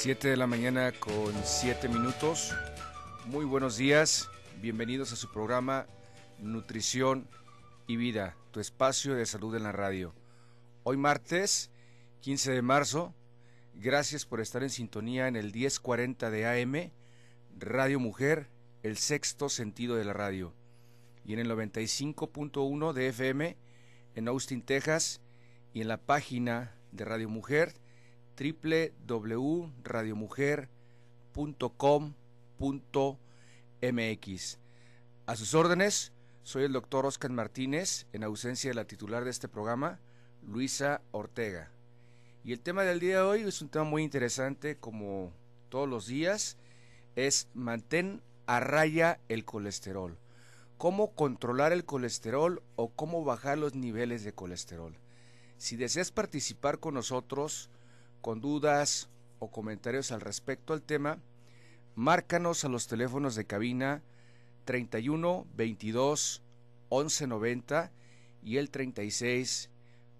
7 de la mañana con 7 minutos. Muy buenos días, bienvenidos a su programa Nutrición y Vida, tu espacio de salud en la radio. Hoy martes 15 de marzo, gracias por estar en sintonía en el 1040 de AM, Radio Mujer, el sexto sentido de la radio, y en el 95.1 de FM en Austin, Texas, y en la página de Radio Mujer www.radiomujer.com.mx. A sus órdenes, soy el doctor Oscar Martínez, en ausencia de la titular de este programa, Luisa Ortega. Y el tema del día de hoy es un tema muy interesante, como todos los días, es mantén a raya el colesterol. ¿Cómo controlar el colesterol o cómo bajar los niveles de colesterol? Si deseas participar con nosotros, con dudas o comentarios al respecto al tema, márcanos a los teléfonos de cabina 31 22 11 90 y el 36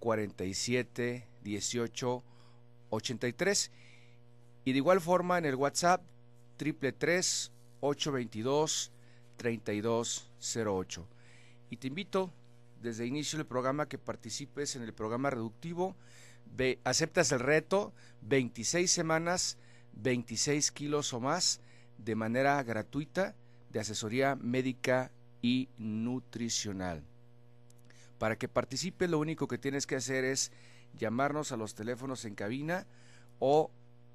47 18 83 y de igual forma en el WhatsApp 33 822 3208 y te invito desde inicio del programa que participes en el programa reductivo aceptas el reto, 26 semanas, 26 kilos o más, de manera gratuita, de asesoría médica y nutricional. Para que participe lo único que tienes que hacer es llamarnos a los teléfonos en cabina o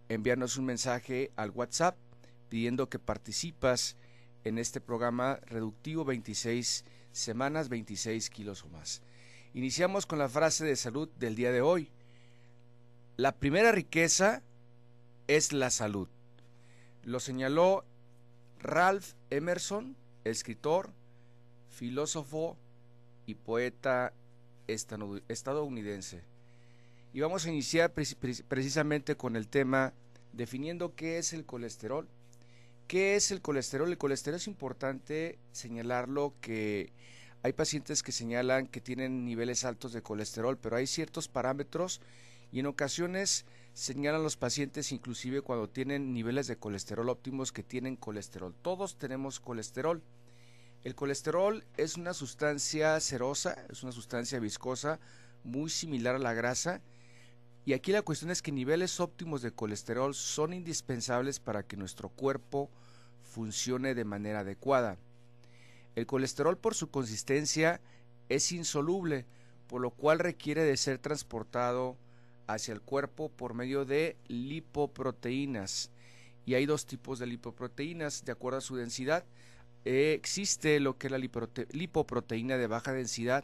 enviarnos un mensaje al WhatsApp pidiendo que participas en este programa reductivo 26 semanas, 26 kilos o más. Iniciamos con la frase de salud del día de hoy. La primera riqueza es la salud. Lo señaló Ralph Emerson, escritor, filósofo y poeta estadounidense. Y vamos a iniciar precisamente con el tema definiendo qué es el colesterol. ¿Qué es el colesterol? El colesterol es importante señalarlo que hay pacientes que señalan que tienen niveles altos de colesterol, pero hay ciertos parámetros y en ocasiones señalan los pacientes inclusive cuando tienen niveles de colesterol óptimos que tienen colesterol. Todos tenemos colesterol. El colesterol es una sustancia serosa, es una sustancia viscosa muy similar a la grasa. Y aquí la cuestión es que niveles óptimos de colesterol son indispensables para que nuestro cuerpo funcione de manera adecuada. El colesterol por su consistencia es insoluble, por lo cual requiere de ser transportado hacia el cuerpo por medio de lipoproteínas. Y hay dos tipos de lipoproteínas de acuerdo a su densidad. existe lo que es la lipoproteína de baja densidad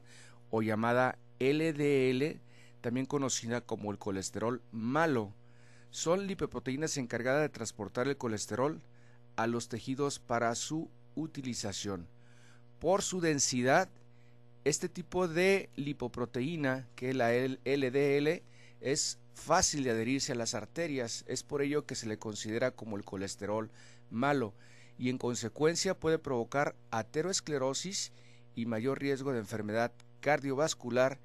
o llamada LDL, también conocida como el colesterol malo. Son lipoproteínas encargadas de transportar el colesterol a los tejidos para su utilización. Por su densidad, este tipo de lipoproteína, que es la LDL, es fácil de adherirse a las arterias, es por ello que se le considera como el colesterol malo y en consecuencia puede provocar ateroesclerosis y mayor riesgo de enfermedad cardiovascular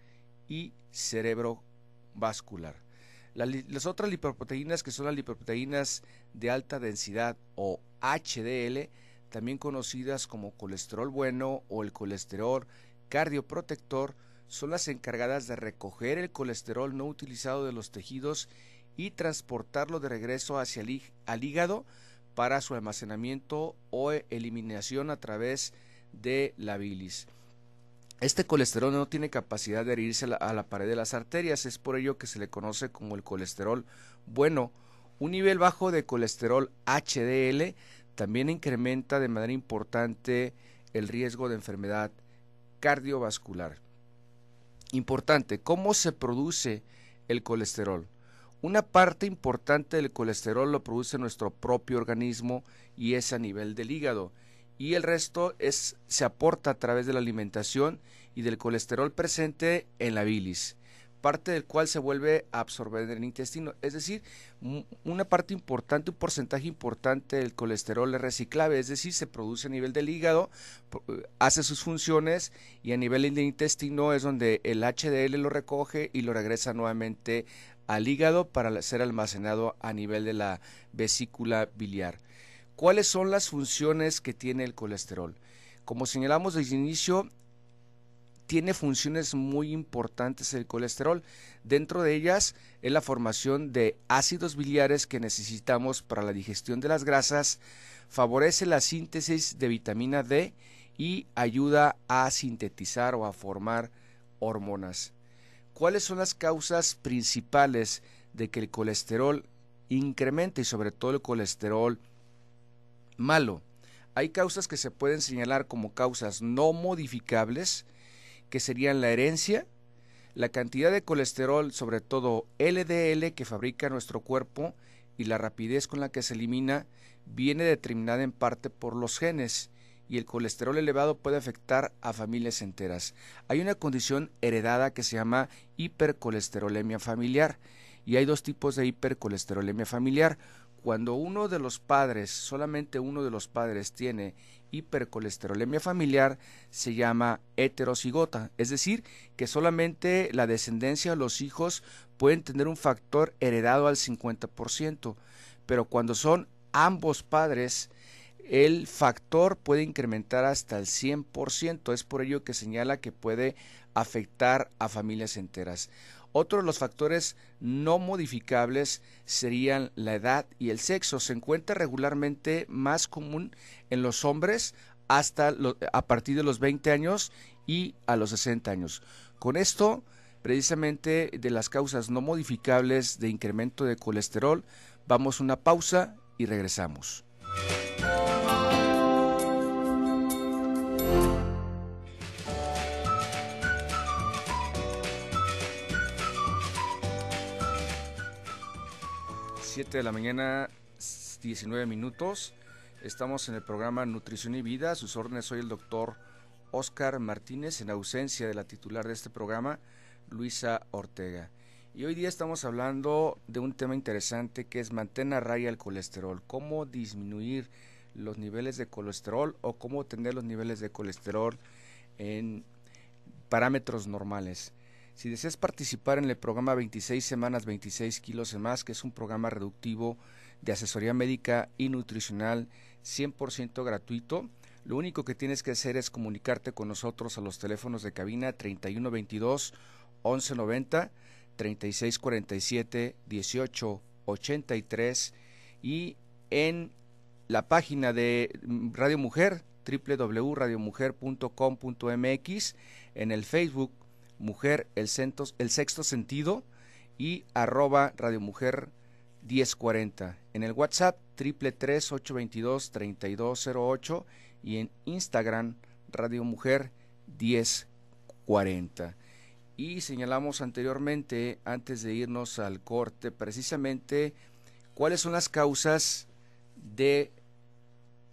y cerebrovascular. Las, otras lipoproteínas que son las lipoproteínas de alta densidad o HDL, también conocidas como colesterol bueno o el colesterol cardioprotector, son las encargadas de recoger el colesterol no utilizado de los tejidos y transportarlo de regreso hacia el al hígado para su almacenamiento o e-, eliminación a través de la bilis. Este colesterol no tiene capacidad de herirse a la, pared de las arterias, es por ello que se le conoce como el colesterol bueno. Un nivel bajo de colesterol HDL también incrementa de manera importante el riesgo de enfermedad cardiovascular. Importante, ¿cómo se produce el colesterol? Una parte importante del colesterol lo produce nuestro propio organismo y es a nivel del hígado. Y el resto se aporta a través de la alimentación y del colesterol presente en la bilis parte del cual se vuelve a absorber en el intestino. Es decir, una parte importante, un porcentaje importante del colesterol es reciclable, es decir, se produce a nivel del hígado, eh, hace sus funciones y a nivel del intestino es donde el HDL lo recoge y lo regresa nuevamente al hígado para ser almacenado a nivel de la vesícula biliar. ¿Cuáles son las funciones que tiene el colesterol? Como señalamos desde el inicio, tiene funciones muy importantes el colesterol. Dentro de ellas es la formación de ácidos biliares que necesitamos para la digestión de las grasas, favorece la síntesis de vitamina D y ayuda a sintetizar o a formar hormonas. ¿Cuáles son las causas principales de que el colesterol incremente y sobre todo el colesterol malo? Hay causas que se pueden señalar como causas no modificables, que serían la herencia, la cantidad de colesterol, sobre todo LDL, que fabrica nuestro cuerpo y la rapidez con la que se elimina, viene determinada en parte por los genes y el colesterol elevado puede afectar a familias enteras. Hay una condición heredada que se llama hipercolesterolemia familiar y hay dos tipos de hipercolesterolemia familiar. Cuando uno de los padres, solamente uno de los padres tiene hipercolesterolemia familiar se llama heterocigota, es decir, que solamente la descendencia de los hijos pueden tener un factor heredado al 50%, pero cuando son ambos padres, el factor puede incrementar hasta el 100%, es por ello que señala que puede afectar a familias enteras. Otro de los factores no modificables serían la edad y el sexo. Se encuentra regularmente más común en los hombres hasta a partir de los 20 años y a los 60 años. Con esto, precisamente de las causas no modificables de incremento de colesterol, vamos a una pausa y regresamos. 7 de la mañana, 19 minutos. Estamos en el programa Nutrición y Vida. A sus órdenes soy el doctor Oscar Martínez, en ausencia de la titular de este programa, Luisa Ortega. Y hoy día estamos hablando de un tema interesante que es mantener a raya el colesterol. Cómo disminuir los niveles de colesterol o cómo tener los niveles de colesterol en parámetros normales. Si deseas participar en el programa 26 semanas 26 kilos en más, que es un programa reductivo de asesoría médica y nutricional 100% gratuito, lo único que tienes que hacer es comunicarte con nosotros a los teléfonos de cabina 3122 1190, 3647 1883 y en la página de Radio Mujer www.radiomujer.com.mx en el Facebook Mujer, el, sexto sentido y arroba Radio Mujer 1040. En el WhatsApp triple 822 3208 y en Instagram Radio Mujer 1040. Y señalamos anteriormente, antes de irnos al corte, precisamente cuáles son las causas de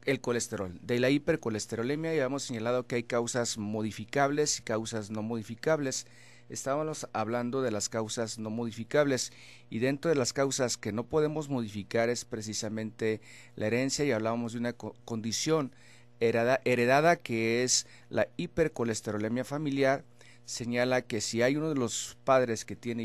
el colesterol. De la hipercolesterolemia ya hemos señalado que hay causas modificables y causas no modificables. Estábamos hablando de las causas no modificables y dentro de las causas que no podemos modificar es precisamente la herencia y hablábamos de una condición heredada que es la hipercolesterolemia familiar señala que si hay uno de los padres que tiene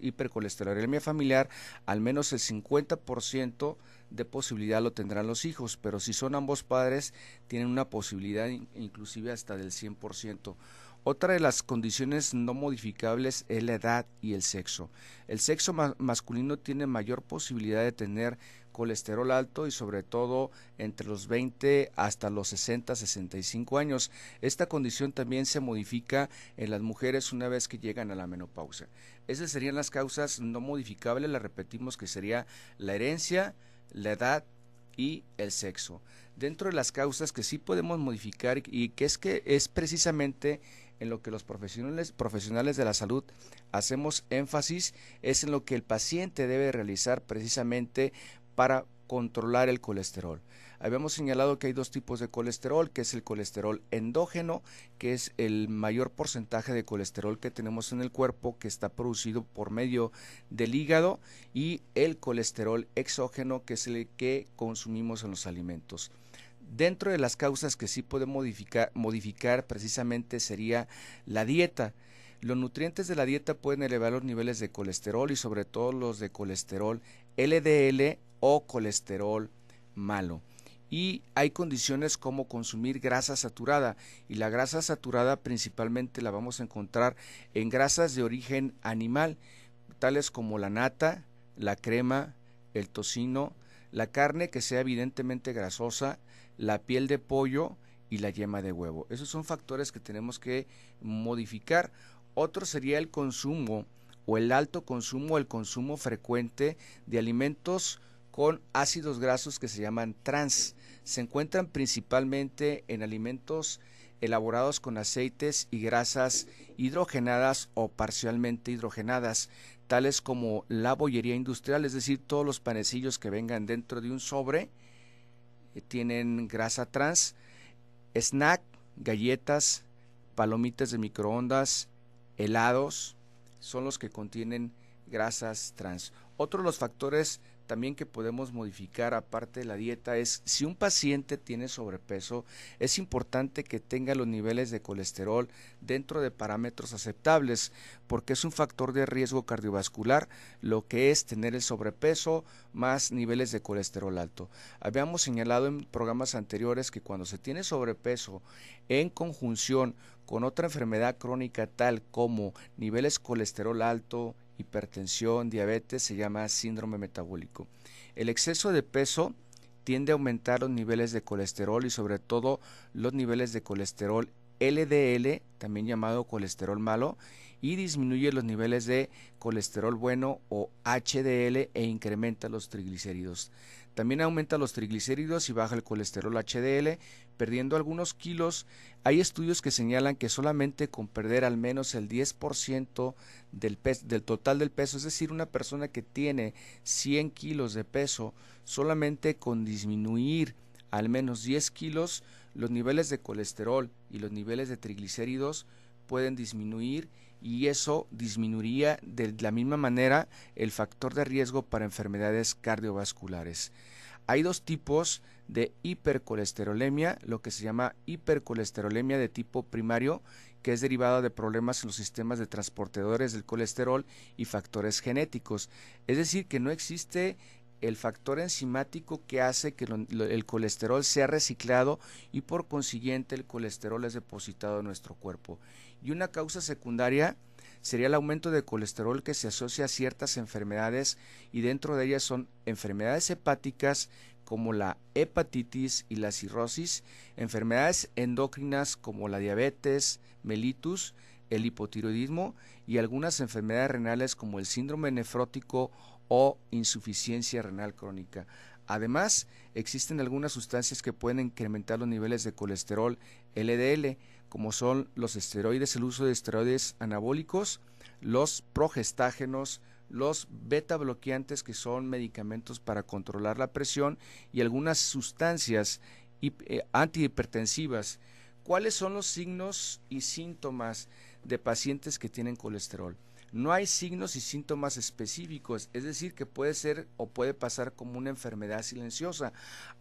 hipercolesterolemia familiar, al menos el 50% de posibilidad lo tendrán los hijos, pero si son ambos padres, tienen una posibilidad inclusive hasta del 100%. Otra de las condiciones no modificables es la edad y el sexo. El sexo masculino tiene mayor posibilidad de tener colesterol alto y sobre todo entre los 20 hasta los 60-65 años. Esta condición también se modifica en las mujeres una vez que llegan a la menopausa. Esas serían las causas no modificables, las repetimos que sería la herencia, la edad y el sexo. Dentro de las causas que sí podemos modificar y que es que es precisamente en lo que los profesionales, profesionales de la salud hacemos énfasis es en lo que el paciente debe realizar precisamente para controlar el colesterol. Habíamos señalado que hay dos tipos de colesterol, que es el colesterol endógeno, que es el mayor porcentaje de colesterol que tenemos en el cuerpo, que está producido por medio del hígado, y el colesterol exógeno, que es el que consumimos en los alimentos. Dentro de las causas que sí puede modificar, modificar precisamente sería la dieta. Los nutrientes de la dieta pueden elevar los niveles de colesterol y sobre todo los de colesterol LDL o colesterol malo. Y hay condiciones como consumir grasa saturada y la grasa saturada principalmente la vamos a encontrar en grasas de origen animal, tales como la nata, la crema, el tocino, la carne que sea evidentemente grasosa, la piel de pollo y la yema de huevo. Esos son factores que tenemos que modificar. Otro sería el consumo o el alto consumo o el consumo frecuente de alimentos con ácidos grasos que se llaman trans. Se encuentran principalmente en alimentos elaborados con aceites y grasas hidrogenadas o parcialmente hidrogenadas, tales como la bollería industrial, es decir, todos los panecillos que vengan dentro de un sobre eh, tienen grasa trans, snack, galletas, palomitas de microondas, helados, son los que contienen grasas trans. Otro de los factores también que podemos modificar aparte de la dieta es si un paciente tiene sobrepeso, es importante que tenga los niveles de colesterol dentro de parámetros aceptables, porque es un factor de riesgo cardiovascular lo que es tener el sobrepeso más niveles de colesterol alto. Habíamos señalado en programas anteriores que cuando se tiene sobrepeso en conjunción con otra enfermedad crónica tal como niveles colesterol alto, hipertensión, diabetes, se llama síndrome metabólico. El exceso de peso tiende a aumentar los niveles de colesterol y sobre todo los niveles de colesterol LDL, también llamado colesterol malo, y disminuye los niveles de colesterol bueno o HDL e incrementa los triglicéridos. También aumenta los triglicéridos y baja el colesterol HDL, perdiendo algunos kilos. Hay estudios que señalan que solamente con perder al menos el 10% del, del total del peso, es decir, una persona que tiene 100 kilos de peso, solamente con disminuir al menos 10 kilos, los niveles de colesterol y los niveles de triglicéridos pueden disminuir y eso disminuiría de la misma manera el factor de riesgo para enfermedades cardiovasculares. Hay dos tipos de hipercolesterolemia, lo que se llama hipercolesterolemia de tipo primario, que es derivada de problemas en los sistemas de transportadores del colesterol y factores genéticos. Es decir, que no existe el factor enzimático que hace que el colesterol sea reciclado y por consiguiente el colesterol es depositado en nuestro cuerpo y una causa secundaria sería el aumento de colesterol que se asocia a ciertas enfermedades y dentro de ellas son enfermedades hepáticas como la hepatitis y la cirrosis, enfermedades endócrinas como la diabetes, mellitus, el hipotiroidismo y algunas enfermedades renales como el síndrome nefrótico o insuficiencia renal crónica. Además, existen algunas sustancias que pueden incrementar los niveles de colesterol LDL, como son los esteroides, el uso de esteroides anabólicos, los progestágenos, los beta bloqueantes que son medicamentos para controlar la presión y algunas sustancias eh, antihipertensivas. ¿Cuáles son los signos y síntomas de pacientes que tienen colesterol? No hay signos y síntomas específicos, es decir, que puede ser o puede pasar como una enfermedad silenciosa,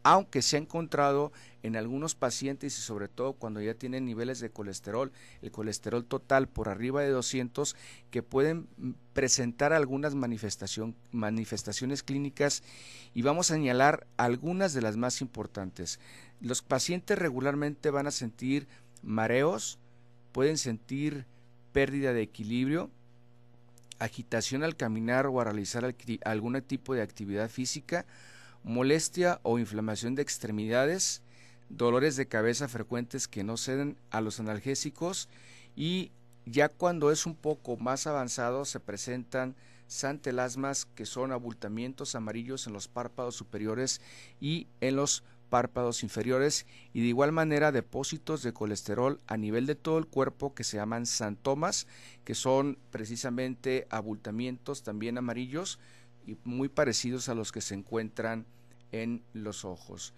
aunque se ha encontrado en algunos pacientes y sobre todo cuando ya tienen niveles de colesterol, el colesterol total por arriba de 200, que pueden mm, presentar algunas manifestaciones clínicas y vamos a señalar algunas de las más importantes. Los pacientes regularmente van a sentir mareos, pueden sentir pérdida de equilibrio, agitación al caminar o a realizar algún tipo de actividad física, molestia o inflamación de extremidades, dolores de cabeza frecuentes que no ceden a los analgésicos y ya cuando es un poco más avanzado se presentan santelasmas que son abultamientos amarillos en los párpados superiores y en los párpados inferiores y de igual manera depósitos de colesterol a nivel de todo el cuerpo que se llaman santomas, que son precisamente abultamientos también amarillos y muy parecidos a los que se encuentran en los ojos.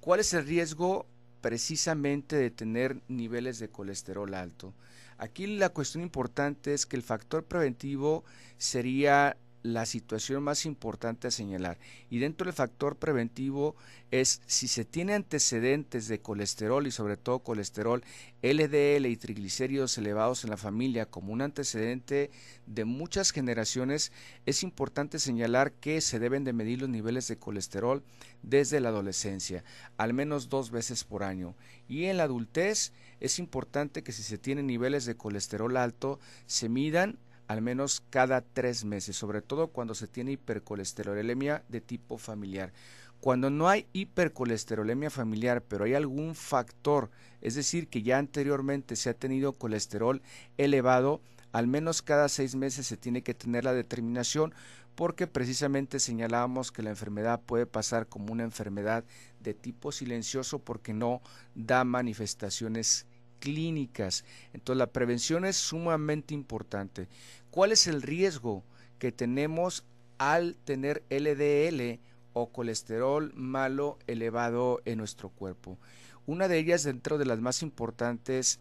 ¿Cuál es el riesgo precisamente de tener niveles de colesterol alto? Aquí la cuestión importante es que el factor preventivo sería la situación más importante a señalar. Y dentro del factor preventivo es si se tiene antecedentes de colesterol y sobre todo colesterol LDL y triglicéridos elevados en la familia como un antecedente de muchas generaciones, es importante señalar que se deben de medir los niveles de colesterol desde la adolescencia, al menos dos veces por año. Y en la adultez es importante que si se tienen niveles de colesterol alto, se midan al menos cada tres meses, sobre todo cuando se tiene hipercolesterolemia de tipo familiar. Cuando no hay hipercolesterolemia familiar, pero hay algún factor, es decir, que ya anteriormente se ha tenido colesterol elevado, al menos cada seis meses se tiene que tener la determinación porque precisamente señalábamos que la enfermedad puede pasar como una enfermedad de tipo silencioso porque no da manifestaciones clínicas. Entonces la prevención es sumamente importante. ¿Cuál es el riesgo que tenemos al tener LDL o colesterol malo elevado en nuestro cuerpo? Una de ellas dentro de las más importantes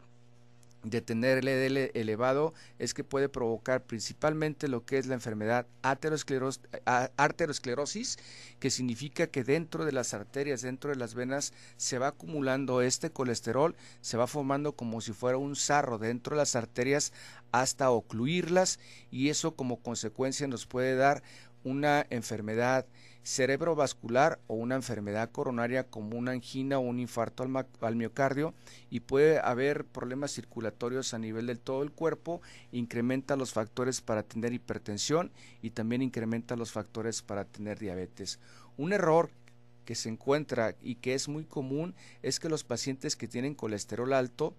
de tener LDL e elevado es que puede provocar principalmente lo que es la enfermedad aterosclerosis que significa que dentro de las arterias, dentro de las venas, se va acumulando este colesterol, se va formando como si fuera un sarro dentro de las arterias hasta ocluirlas y eso como consecuencia nos puede dar una enfermedad cerebrovascular o una enfermedad coronaria como una angina o un infarto al, miocardio y puede haber problemas circulatorios a nivel del todo el cuerpo, incrementa los factores para tener hipertensión y también incrementa los factores para tener diabetes. Un error que se encuentra y que es muy común es que los pacientes que tienen colesterol alto,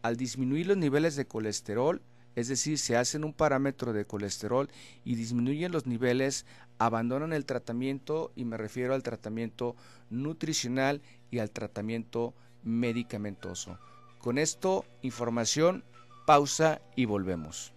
al disminuir los niveles de colesterol, es decir, se hacen un parámetro de colesterol y disminuyen los niveles, abandonan el tratamiento y me refiero al tratamiento nutricional y al tratamiento medicamentoso. Con esto, información, pausa y volvemos.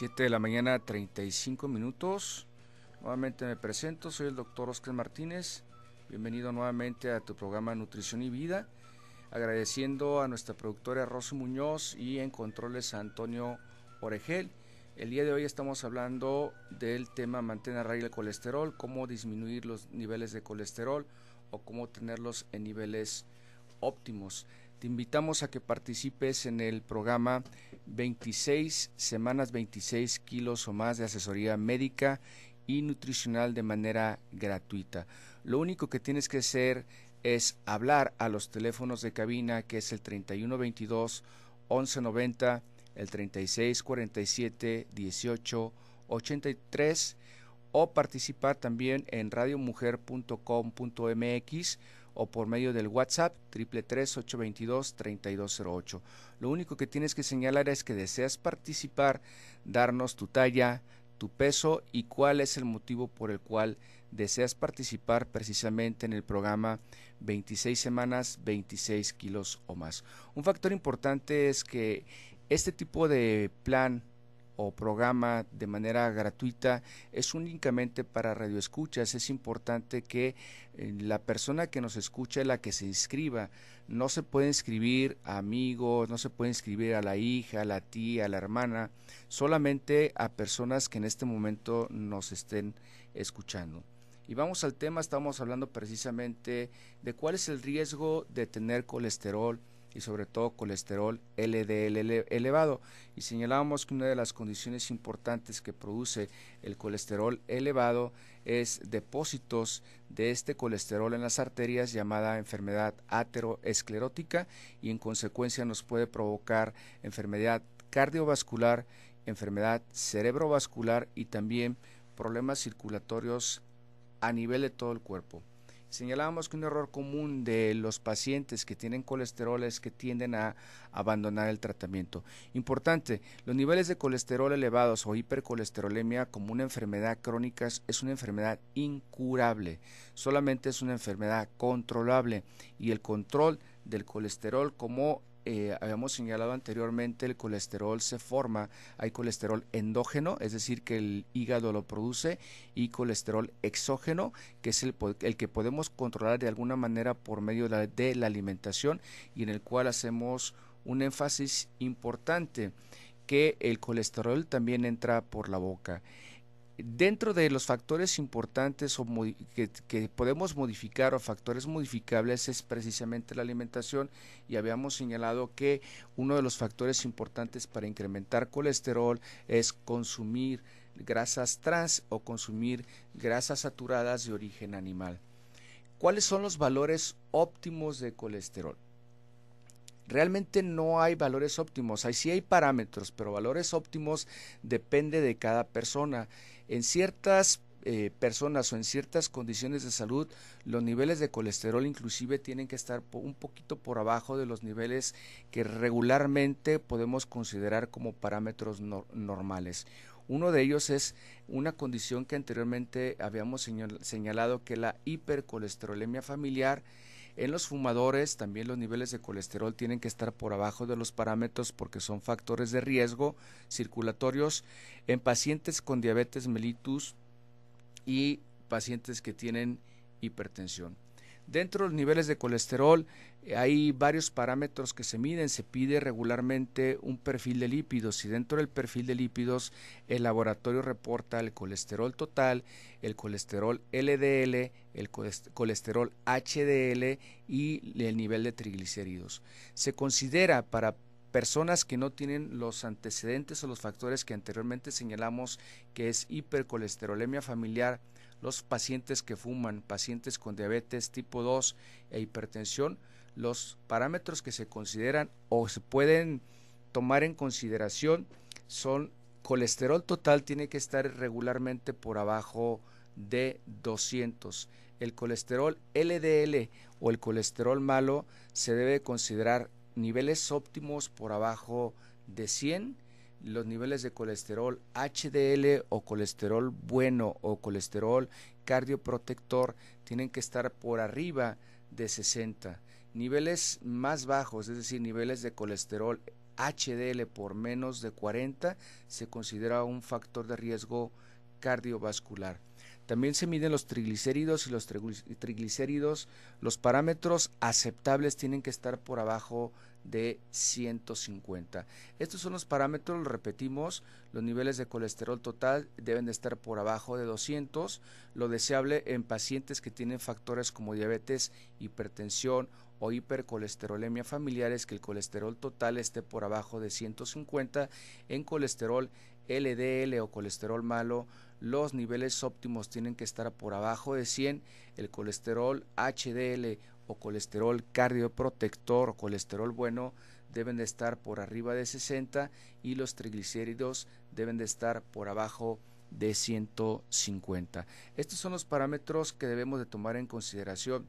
7 de la mañana, 35 minutos. Nuevamente me presento, soy el doctor Oscar Martínez. Bienvenido nuevamente a tu programa Nutrición y Vida. Agradeciendo a nuestra productora Rosa Muñoz y en controles a Antonio Oregel. El día de hoy estamos hablando del tema mantener a raya el colesterol, cómo disminuir los niveles de colesterol o cómo tenerlos en niveles óptimos. Te invitamos a que participes en el programa 26 semanas 26 kilos o más de asesoría médica y nutricional de manera gratuita. Lo único que tienes que hacer es hablar a los teléfonos de cabina que es el 3122 1190, el 3647 1883 o participar también en radiomujer.com.mx o por medio del WhatsApp 333-822-3208. Lo único que tienes que señalar es que deseas participar, darnos tu talla, tu peso y cuál es el motivo por el cual deseas participar precisamente en el programa 26 semanas, 26 kilos o más. Un factor importante es que este tipo de plan o programa de manera gratuita es únicamente para radioescuchas. Es importante que eh, la persona que nos escucha es la que se inscriba. No se puede inscribir a amigos, no se puede inscribir a la hija, a la tía, a la hermana, solamente a personas que en este momento nos estén escuchando. Y vamos al tema, estamos hablando precisamente de cuál es el riesgo de tener colesterol y sobre todo colesterol LDL elevado. Y señalábamos que una de las condiciones importantes que produce el colesterol elevado es depósitos de este colesterol en las arterias llamada enfermedad ateroesclerótica y en consecuencia nos puede provocar enfermedad cardiovascular, enfermedad cerebrovascular y también problemas circulatorios a nivel de todo el cuerpo. Señalábamos que un error común de los pacientes que tienen colesterol es que tienden a abandonar el tratamiento. Importante, los niveles de colesterol elevados o hipercolesterolemia como una enfermedad crónica es una enfermedad incurable, solamente es una enfermedad controlable y el control del colesterol como eh, habíamos señalado anteriormente, el colesterol se forma, hay colesterol endógeno, es decir, que el hígado lo produce, y colesterol exógeno, que es el, que podemos controlar de alguna manera por medio de la alimentación y en el cual hacemos un énfasis importante, que el colesterol también entra por la boca. Dentro de los factores importantes que, que, podemos modificar o factores modificables es precisamente la alimentación y habíamos señalado que uno de los factores importantes para incrementar colesterol es consumir grasas trans o consumir grasas saturadas de origen animal. ¿Cuáles son los valores óptimos de colesterol? realmente no hay valores óptimos. Ahí sí hay parámetros, pero valores óptimos depende de cada persona en ciertas eh, personas o en ciertas condiciones de salud, los niveles de colesterol inclusive tienen que estar un poquito por abajo de los niveles que regularmente podemos considerar como parámetros normales. Uno de ellos es una condición que anteriormente habíamos señalado que la hipercolesterolemia familiar en los fumadores también los niveles de colesterol tienen que estar por abajo de los parámetros porque son factores de riesgo circulatorios. En pacientes con diabetes mellitus y pacientes que tienen hipertensión. Dentro de los niveles de colesterol eh, hay varios parámetros que se miden. Se pide regularmente un perfil de lípidos y dentro del perfil de lípidos el laboratorio reporta el colesterol total, el colesterol LDL, el colesterol HDL y el nivel de triglicéridos. Se considera para personas que no tienen los antecedentes o los factores que anteriormente señalamos, que es hipercolesterolemia familiar, los pacientes que fuman, pacientes con diabetes tipo 2 e hipertensión, los parámetros que se consideran o se pueden tomar en consideración son colesterol total tiene que estar regularmente por abajo de 200. El colesterol LDL o el colesterol malo se debe considerar niveles óptimos por abajo de 100 los niveles de colesterol HDL o colesterol bueno o colesterol cardioprotector tienen que estar por arriba de 60. Niveles más bajos, es decir, niveles de colesterol HDL por menos de 40 se considera un factor de riesgo cardiovascular. También se miden los triglicéridos y los triglicéridos, los parámetros aceptables tienen que estar por abajo de 150. Estos son los parámetros, lo repetimos, los niveles de colesterol total deben de estar por abajo de 200, lo deseable en pacientes que tienen factores como diabetes, hipertensión o hipercolesterolemia familiares que el colesterol total esté por abajo de 150, en colesterol LDL o colesterol malo, los niveles óptimos tienen que estar por abajo de 100, el colesterol HDL o colesterol cardioprotector o colesterol bueno deben de estar por arriba de 60 y los triglicéridos deben de estar por abajo de 150. Estos son los parámetros que debemos de tomar en consideración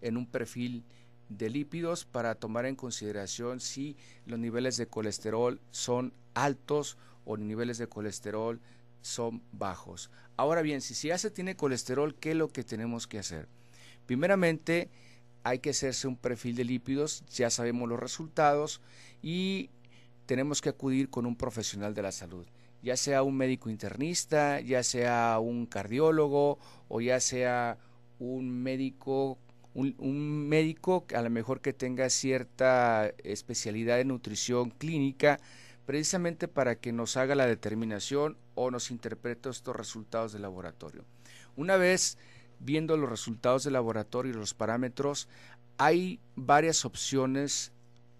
en un perfil de lípidos para tomar en consideración si los niveles de colesterol son altos o niveles de colesterol son bajos. Ahora bien, si ya se tiene colesterol, ¿qué es lo que tenemos que hacer? Primeramente, hay que hacerse un perfil de lípidos, ya sabemos los resultados y tenemos que acudir con un profesional de la salud, ya sea un médico internista, ya sea un cardiólogo o ya sea un médico un, médico a lo mejor que tenga cierta especialidad de nutrición clínica, precisamente para que nos haga la determinación o nos interprete estos resultados de laboratorio. Una vez viendo los resultados del laboratorio y los parámetros, hay varias opciones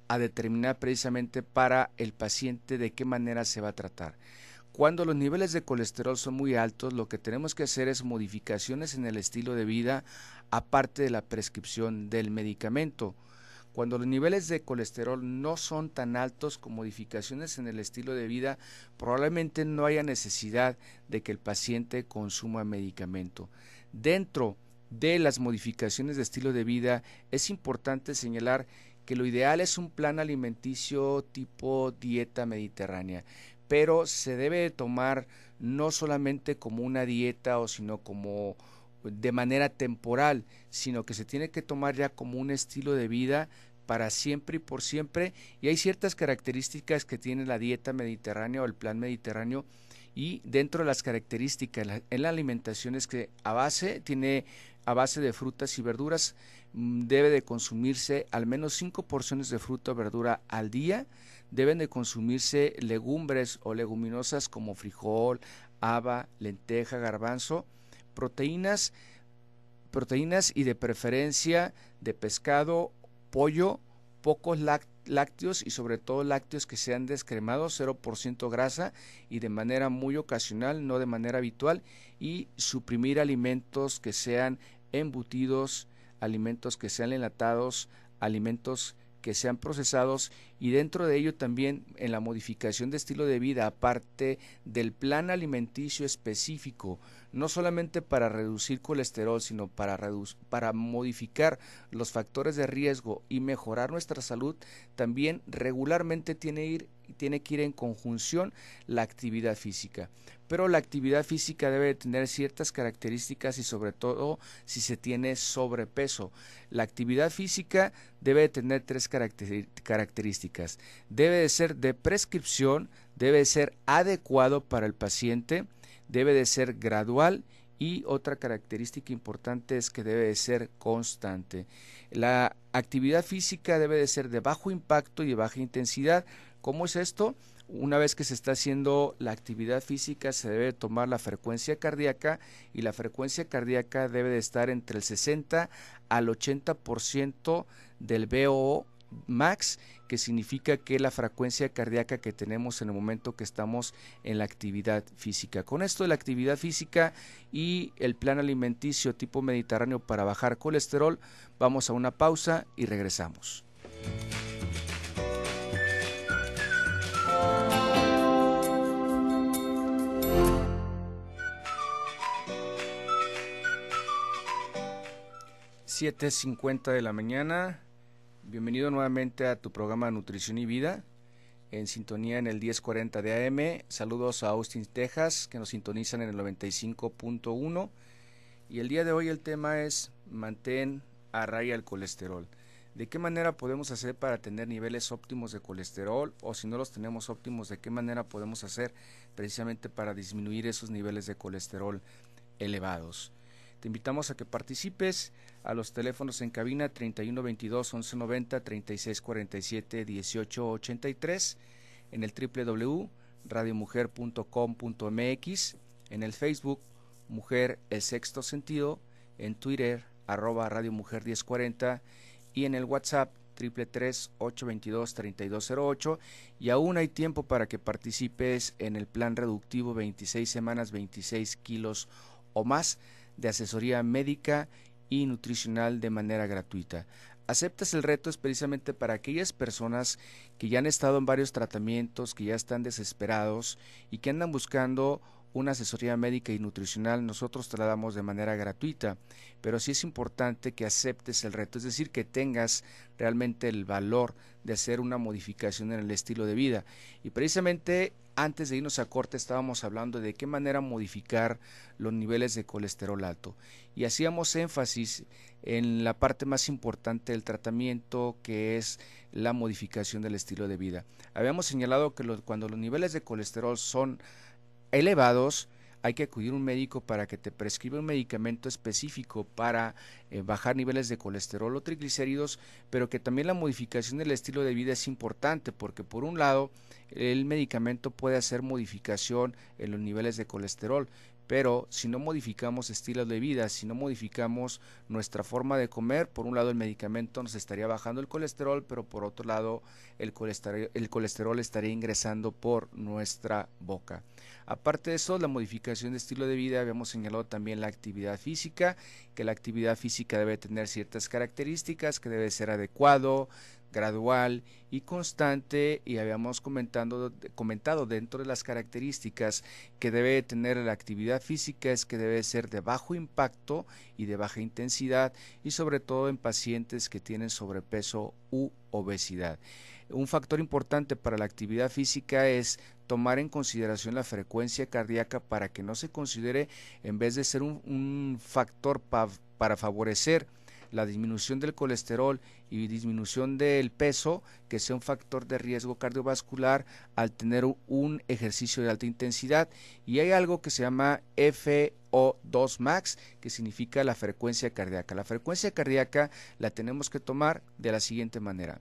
a determinar precisamente para el paciente de qué manera se va a tratar. Cuando los niveles de colesterol son muy altos, lo que tenemos que hacer es modificaciones en el estilo de vida, aparte de la prescripción del medicamento. Cuando los niveles de colesterol no son tan altos como modificaciones en el estilo de vida, probablemente no haya necesidad de que el paciente consuma medicamento. Dentro de las modificaciones de estilo de vida, es importante señalar que lo ideal es un plan alimenticio tipo dieta mediterránea, pero se debe tomar no solamente como una dieta o sino como de manera temporal, sino que se tiene que tomar ya como un estilo de vida para siempre y por siempre y hay ciertas características que tiene la dieta mediterránea o el plan mediterráneo y dentro de las características en la alimentación es que a base tiene a base de frutas y verduras mm, debe de consumirse al menos 5 porciones de fruta o verdura al día, deben de consumirse legumbres o leguminosas como frijol, haba, lenteja, garbanzo, proteínas, proteínas y de preferencia de pescado, pollo, pocos lácteos lácteos y sobre todo lácteos que sean descremados, 0% grasa y de manera muy ocasional, no de manera habitual, y suprimir alimentos que sean embutidos, alimentos que sean enlatados, alimentos que sean procesados y dentro de ello también en la modificación de estilo de vida, aparte del plan alimenticio específico, no solamente para reducir colesterol, sino para, para modificar los factores de riesgo y mejorar nuestra salud, también regularmente tiene, ir, tiene que ir en conjunción la actividad física. Pero la actividad física debe tener ciertas características y sobre todo si se tiene sobrepeso. La actividad física debe tener tres características. Debe de ser de prescripción, debe de ser adecuado para el paciente, debe de ser gradual y otra característica importante es que debe de ser constante. La actividad física debe de ser de bajo impacto y de baja intensidad ¿Cómo es esto? Una vez que se está haciendo la actividad física, se debe tomar la frecuencia cardíaca y la frecuencia cardíaca debe de estar entre el 60 al 80% del BOO max, que significa que la frecuencia cardíaca que tenemos en el momento que estamos en la actividad física. Con esto de la actividad física y el plan alimenticio tipo mediterráneo para bajar colesterol, vamos a una pausa y regresamos. 7.50 de la mañana. Bienvenido nuevamente a tu programa Nutrición y Vida, en sintonía en el 10.40 de AM. Saludos a Austin, Texas, que nos sintonizan en el 95.1. Y el día de hoy el tema es mantén a raya el colesterol. ¿De qué manera podemos hacer para tener niveles óptimos de colesterol? O si no los tenemos óptimos, ¿de qué manera podemos hacer precisamente para disminuir esos niveles de colesterol elevados? Te invitamos a que participes a los teléfonos en cabina 3122 1190 3647 1883 en el www.radiomujer.com.mx en el Facebook Mujer El Sexto Sentido en Twitter arroba Radio Mujer 1040 y en el WhatsApp 333-822-3208 y aún hay tiempo para que participes en el plan reductivo 26 semanas, 26 kilos o más de asesoría médica y nutricional de manera gratuita. Aceptas el reto es precisamente para aquellas personas que ya han estado en varios tratamientos, que ya están desesperados y que andan buscando una asesoría médica y nutricional nosotros te la damos de manera gratuita, pero sí es importante que aceptes el reto, es decir, que tengas realmente el valor de hacer una modificación en el estilo de vida. Y precisamente antes de irnos a corte estábamos hablando de qué manera modificar los niveles de colesterol alto y hacíamos énfasis en la parte más importante del tratamiento que es la modificación del estilo de vida. Habíamos señalado que cuando los niveles de colesterol son elevados, hay que acudir a un médico para que te prescriba un medicamento específico para eh, bajar niveles de colesterol o triglicéridos, pero que también la modificación del estilo de vida es importante porque por un lado el medicamento puede hacer modificación en los niveles de colesterol, pero si no modificamos estilos de vida, si no modificamos nuestra forma de comer, por un lado el medicamento nos estaría bajando el colesterol, pero por otro lado el colesterol, el colesterol estaría ingresando por nuestra boca. Aparte de eso, la modificación de estilo de vida, habíamos señalado también la actividad física, que la actividad física debe tener ciertas características, que debe ser adecuado, gradual y constante y habíamos comentado dentro de las características que debe tener la actividad física es que debe ser de bajo impacto y de baja intensidad y sobre todo en pacientes que tienen sobrepeso u obesidad. Un factor importante para la actividad física es tomar en consideración la frecuencia cardíaca para que no se considere en vez de ser un, factor para favorecer la disminución del colesterol y disminución del peso, que sea un factor de riesgo cardiovascular al tener un ejercicio de alta intensidad. Y hay algo que se llama fo 2 max, que significa la frecuencia cardíaca. La frecuencia cardíaca la tenemos que tomar de la siguiente manera.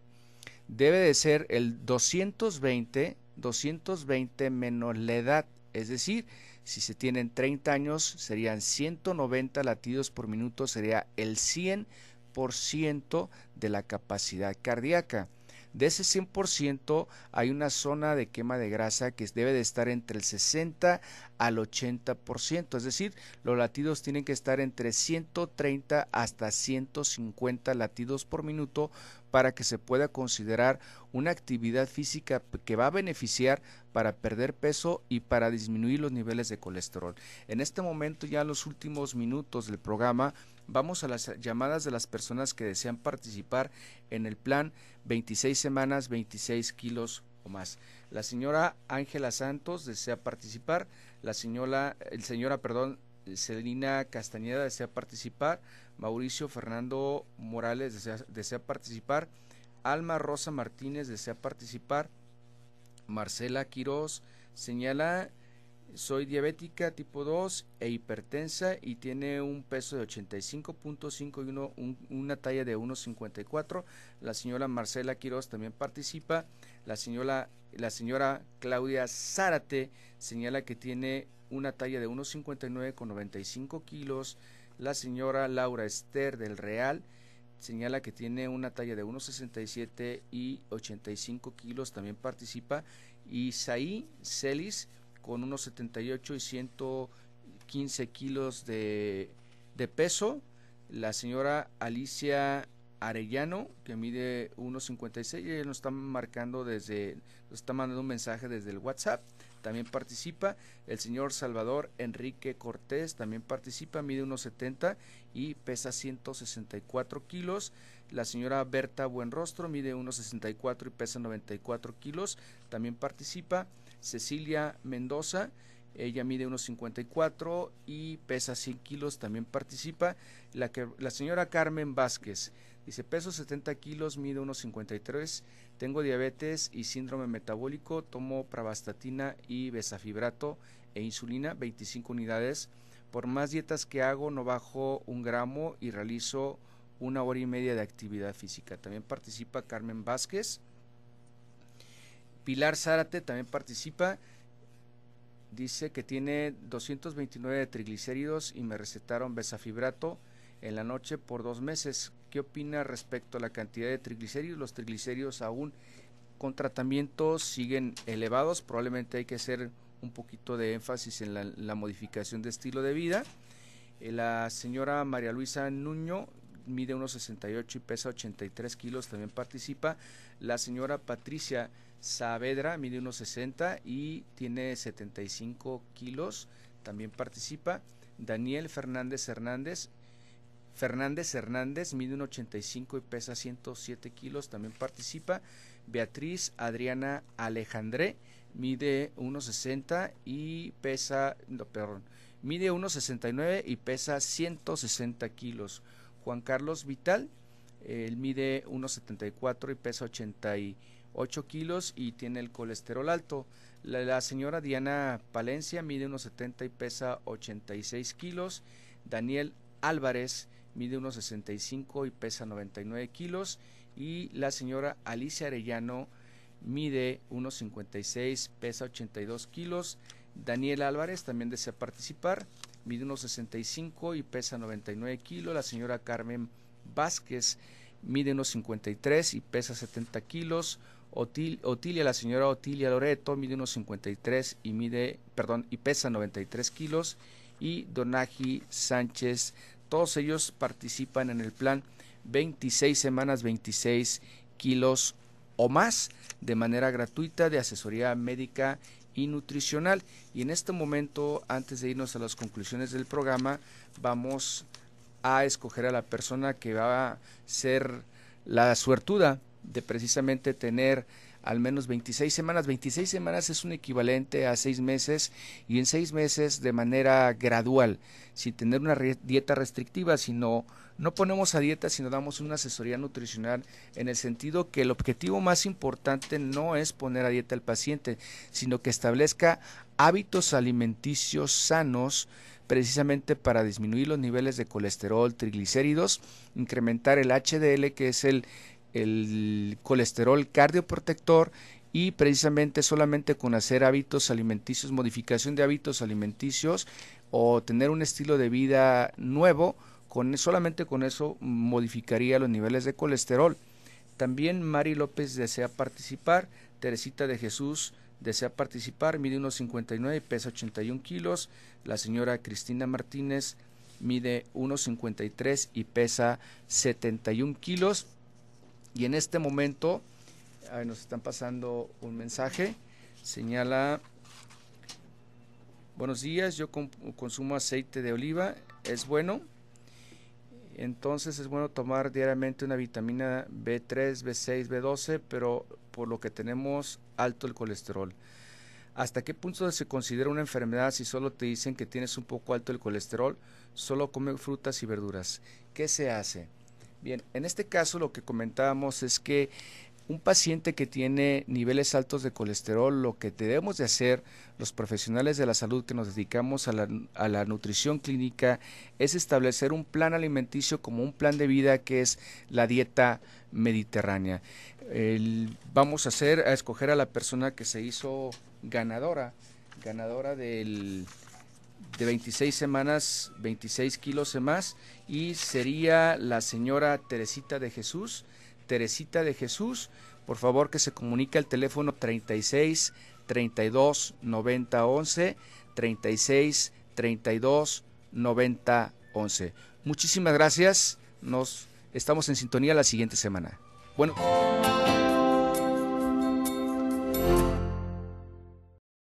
Debe de ser el 220, 220 menos la edad, es decir, si se tienen 30 años, serían 190 latidos por minuto, sería el 100% de la capacidad cardíaca. De ese 100% hay una zona de quema de grasa que debe de estar entre el 60 al 80%, es decir, los latidos tienen que estar entre 130 hasta 150 latidos por minuto para que se pueda considerar una actividad física que va a beneficiar para perder peso y para disminuir los niveles de colesterol. En este momento, ya en los últimos minutos del programa, vamos a las llamadas de las personas que desean participar en el plan 26 semanas, 26 kilos o más. La señora Ángela Santos desea participar, la señora, el señora, perdón, Celina Castañeda desea participar, Mauricio Fernando Morales desea participar, Alma Rosa Martínez desea participar, Marcela Quiroz señala, soy diabética tipo 2 e hipertensa y tiene un peso de 85.5 y una talla de 1.54. La señora Marcela Quiroz también participa. La señora, la señora Claudia Zárate señala que tiene una talla de 1.59 con 95 kilos. La señora Laura Esther del Real señala que tiene una talla de 1,67 y 85 kilos, también participa. Y Celis con unos 1,78 y 115 kilos de, de peso. La señora Alicia Arellano, que mide 1,56, ella nos está marcando desde, nos está mandando un mensaje desde el WhatsApp también participa. El señor Salvador Enrique Cortés también participa, mide unos 70 y pesa 164 kilos. La señora Berta Buenrostro mide unos 64 y pesa 94 kilos, también participa. Cecilia Mendoza, ella mide unos 54 y pesa 100 kilos, también participa. La, que, la señora Carmen Vázquez Dice, peso 70 kilos, mide 1.53, tengo diabetes y síndrome metabólico, tomo pravastatina y besafibrato e insulina, 25 unidades. Por más dietas que hago, no bajo un gramo y realizo una hora y media de actividad física. También participa Carmen Vázquez. Pilar Zárate también participa. Dice que tiene 229 triglicéridos y me recetaron besafibrato en la noche por dos meses. ¿Qué opina respecto a la cantidad de triglicéridos? Los triglicéridos aún con tratamientos siguen elevados, probablemente hay que hacer un poquito de énfasis en la, modificación de estilo de vida. Eh, la señora María Luisa Nuño mide unos 68 y pesa 83 kilos, también participa. La señora Patricia Saavedra mide unos 60 y tiene 75 kilos, también participa. Daniel Fernández Hernández Fernández Hernández, mide 1.85 y pesa 107 kilos, también participa. Beatriz Adriana Alejandré, mide 1,60 y pesa, perdón, mide 1,69 y pesa 160 kilos. Juan Carlos Vital, mide 1,74 y pesa 88 kilos y tiene el colesterol alto. La, la señora Diana Palencia mide 1,70 y pesa 86 kilos. Daniel Álvarez mide unos y pesa 99 kilos. Y la señora Alicia Arellano mide unos 56, pesa 82 kilos. Daniel Álvarez también desea participar, mide unos y pesa 99 kilos. La señora Carmen Vázquez mide unos y pesa 70 kilos. Otilia, la señora Otilia Loreto mide unos y mide, perdón, y pesa 93 kilos. Y Donaji Sánchez todos ellos participan en el plan 26 semanas, 26 kilos o más de manera gratuita de asesoría médica y nutricional. Y en este momento, antes de irnos a las conclusiones del programa, vamos a escoger a la persona que va a ser la suertuda de precisamente tener al menos 26 semanas. 26 semanas es un equivalente a 6 meses y en 6 meses de manera gradual, sin tener una dieta restrictiva, sino no ponemos a dieta, sino damos una asesoría nutricional en el sentido que el objetivo más importante no es poner a dieta al paciente, sino que establezca hábitos alimenticios sanos precisamente para disminuir los niveles de colesterol, triglicéridos, incrementar el HDL, que es el, el colesterol cardioprotector y precisamente solamente con hacer hábitos alimenticios, modificación de hábitos alimenticios o tener un estilo de vida nuevo, con, e, solamente con eso modificaría los niveles de colesterol. También Mari López desea participar, Teresita de Jesús desea participar, mide 1,59 y pesa 81 kilos, la señora Cristina Martínez mide 1,53 y pesa 71 kilos, y en este momento, nos están pasando un mensaje, señala, buenos días, yo consumo aceite de oliva, es bueno. Entonces es bueno tomar diariamente una vitamina B3, B6, B12, pero por lo que tenemos alto el colesterol. ¿Hasta qué punto se considera una enfermedad si solo te dicen que tienes un poco alto el colesterol? Solo come frutas y verduras. ¿Qué se hace? Bien, en este caso lo que comentábamos es que un paciente que tiene niveles altos de colesterol, lo que debemos de hacer los profesionales de la salud que nos dedicamos a la, a la, nutrición clínica es establecer un plan alimenticio como un plan de vida que es la dieta mediterránea. vamos a hacer, a escoger a la persona que se hizo ganadora, ganadora del, de 26 semanas, 26 kilos más, y sería la señora Teresita de Jesús. Teresita de Jesús, por favor que se comunique al teléfono 36 32 90 11, 36 32 90 11. Muchísimas gracias, nos estamos en sintonía la siguiente semana. Bueno.